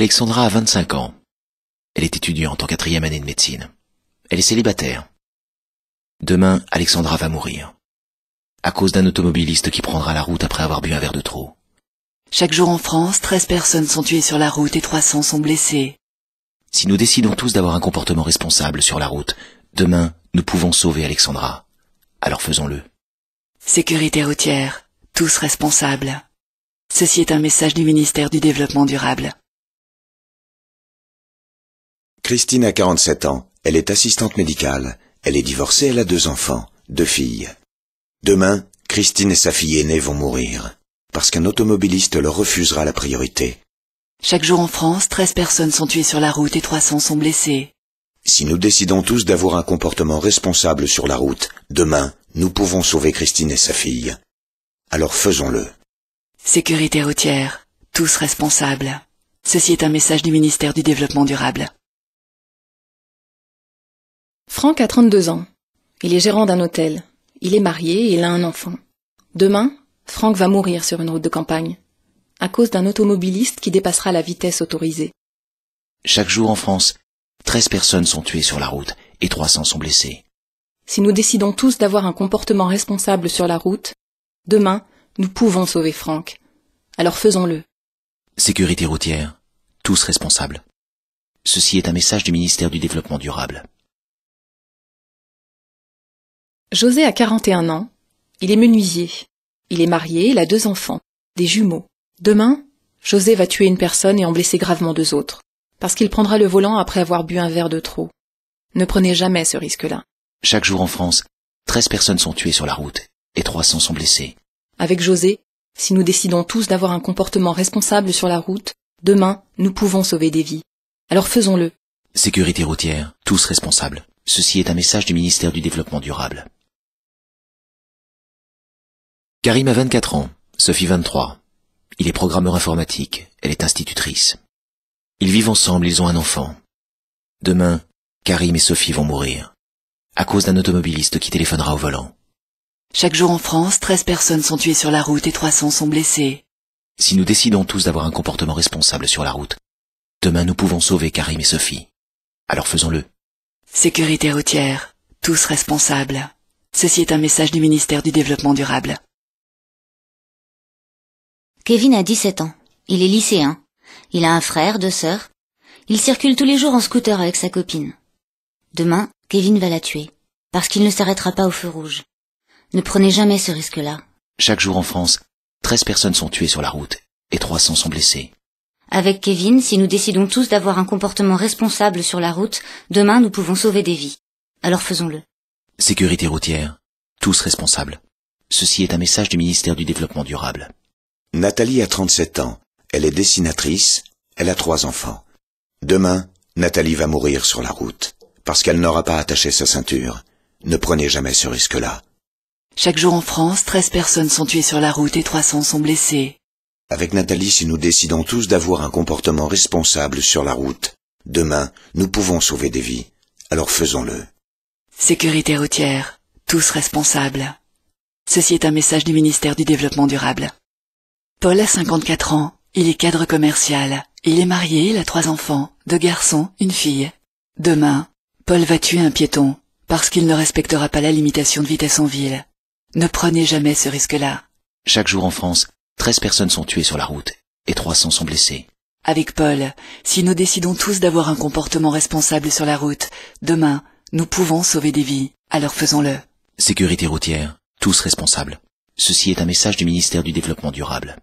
Alexandra a 25 ans. Elle est étudiante en quatrième année de médecine. Elle est célibataire. Demain, Alexandra va mourir. À cause d'un automobiliste qui prendra la route après avoir bu un verre de trop. Chaque jour en France, 13 personnes sont tuées sur la route et 300 sont blessées. Si nous décidons tous d'avoir un comportement responsable sur la route, demain, nous pouvons sauver Alexandra. Alors faisons-le. Sécurité routière, tous responsables. Ceci est un message du ministère du Développement durable. Christine a 47 ans. Elle est assistante médicale. Elle est divorcée, elle a deux enfants, deux filles. Demain, Christine et sa fille aînée vont mourir, parce qu'un automobiliste leur refusera la priorité. Chaque jour en France, 13 personnes sont tuées sur la route et 300 sont blessées. Si nous décidons tous d'avoir un comportement responsable sur la route, demain, nous pouvons sauver Christine et sa fille. Alors faisons-le. Sécurité routière, tous responsables. Ceci est un message du ministère du Développement durable. Franck a 32 ans. Il est gérant d'un hôtel. Il est marié et il a un enfant. Demain, Franck va mourir sur une route de campagne, à cause d'un automobiliste qui dépassera la vitesse autorisée. Chaque jour en France, 13 personnes sont tuées sur la route et 300 sont blessées. Si nous décidons tous d'avoir un comportement responsable sur la route, demain, nous pouvons sauver Franck. Alors faisons-le. Sécurité routière, tous responsables. Ceci est un message du ministère du Développement durable. José a 41 ans, il est menuisier, il est marié, il a deux enfants, des jumeaux. Demain, José va tuer une personne et en blesser gravement deux autres, parce qu'il prendra le volant après avoir bu un verre de trop. Ne prenez jamais ce risque-là. Chaque jour en France, 13 personnes sont tuées sur la route et 300 sont blessées. Avec José, si nous décidons tous d'avoir un comportement responsable sur la route, demain, nous pouvons sauver des vies. Alors faisons-le. Sécurité routière, tous responsables. Ceci est un message du ministère du Développement durable. Karim a 24 ans, Sophie 23. Il est programmeur informatique, elle est institutrice. Ils vivent ensemble, ils ont un enfant. Demain, Karim et Sophie vont mourir, à cause d'un automobiliste qui téléphonera au volant. Chaque jour en France, 13 personnes sont tuées sur la route et 300 sont blessées. Si nous décidons tous d'avoir un comportement responsable sur la route, demain nous pouvons sauver Karim et Sophie. Alors faisons-le. Sécurité routière, tous responsables. Ceci est un message du ministère du Développement durable. Kevin a 17 ans. Il est lycéen. Il a un frère, deux sœurs. Il circule tous les jours en scooter avec sa copine. Demain, Kevin va la tuer. Parce qu'il ne s'arrêtera pas au feu rouge. Ne prenez jamais ce risque-là. Chaque jour en France, 13 personnes sont tuées sur la route et 300 sont blessées. Avec Kevin, si nous décidons tous d'avoir un comportement responsable sur la route, demain nous pouvons sauver des vies. Alors faisons-le. Sécurité routière, tous responsables. Ceci est un message du ministère du Développement durable. Nathalie a 37 ans. Elle est dessinatrice. Elle a trois enfants. Demain, Nathalie va mourir sur la route parce qu'elle n'aura pas attaché sa ceinture. Ne prenez jamais ce risque-là. Chaque jour en France, 13 personnes sont tuées sur la route et 300 sont blessées. Avec Nathalie, si nous décidons tous d'avoir un comportement responsable sur la route, demain, nous pouvons sauver des vies. Alors faisons-le. Sécurité routière, tous responsables. Ceci est un message du ministère du Développement durable. Paul a 54 ans, il est cadre commercial, il est marié, il a trois enfants, deux garçons, une fille. Demain, Paul va tuer un piéton, parce qu'il ne respectera pas la limitation de vitesse en ville. Ne prenez jamais ce risque-là. Chaque jour en France, 13 personnes sont tuées sur la route, et 300 sont blessées. Avec Paul, si nous décidons tous d'avoir un comportement responsable sur la route, demain, nous pouvons sauver des vies, alors faisons-le. Sécurité routière, tous responsables. Ceci est un message du ministère du Développement durable.